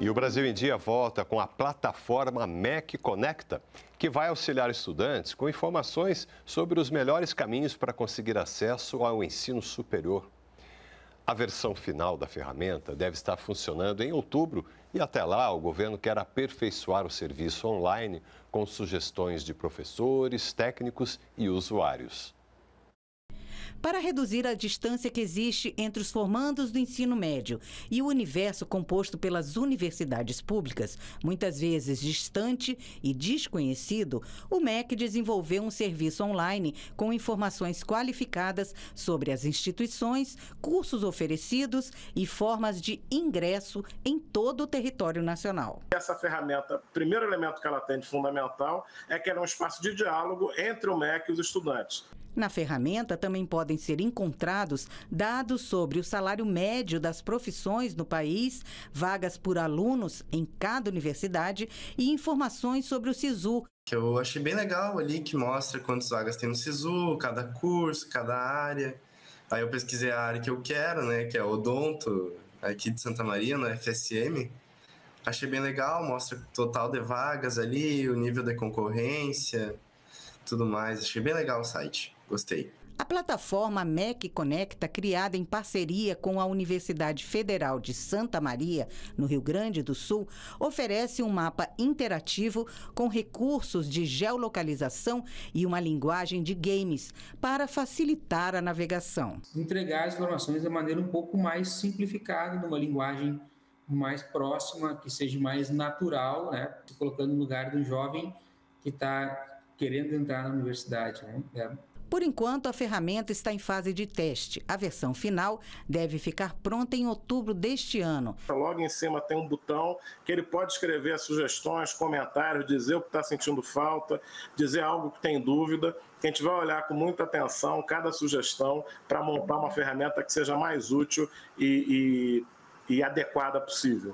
E o Brasil em Dia volta com a plataforma MEC Conecta, que vai auxiliar estudantes com informações sobre os melhores caminhos para conseguir acesso ao ensino superior. A versão final da ferramenta deve estar funcionando em outubro e até lá o governo quer aperfeiçoar o serviço online com sugestões de professores, técnicos e usuários. Para reduzir a distância que existe entre os formandos do ensino médio e o universo composto pelas universidades públicas, muitas vezes distante e desconhecido, o MEC desenvolveu um serviço online com informações qualificadas sobre as instituições, cursos oferecidos e formas de ingresso em todo o território nacional. Essa ferramenta, primeiro elemento que ela tem de fundamental é que ela é um espaço de diálogo entre o MEC e os estudantes. Na ferramenta também podem ser encontrados dados sobre o salário médio das profissões no país, vagas por alunos em cada universidade e informações sobre o SISU. Que eu achei bem legal ali, que mostra quantas vagas tem no SISU, cada curso, cada área. Aí eu pesquisei a área que eu quero, né, que é odonto, aqui de Santa Maria, na FSM. Achei bem legal, mostra o total de vagas ali, o nível de concorrência tudo mais. Achei bem legal o site. Gostei. A plataforma MEC Conecta, criada em parceria com a Universidade Federal de Santa Maria, no Rio Grande do Sul, oferece um mapa interativo com recursos de geolocalização e uma linguagem de games para facilitar a navegação. Entregar as informações de maneira um pouco mais simplificada, numa linguagem mais próxima, que seja mais natural, né? colocando no lugar do jovem que está querendo entrar na universidade. Né? É. Por enquanto, a ferramenta está em fase de teste. A versão final deve ficar pronta em outubro deste ano. Logo em cima tem um botão que ele pode escrever sugestões, comentários, dizer o que está sentindo falta, dizer algo que tem dúvida. A gente vai olhar com muita atenção cada sugestão para montar uma ferramenta que seja mais útil e, e, e adequada possível.